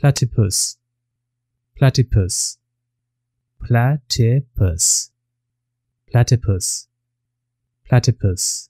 platypus, platypus, platypus, platypus, platypus.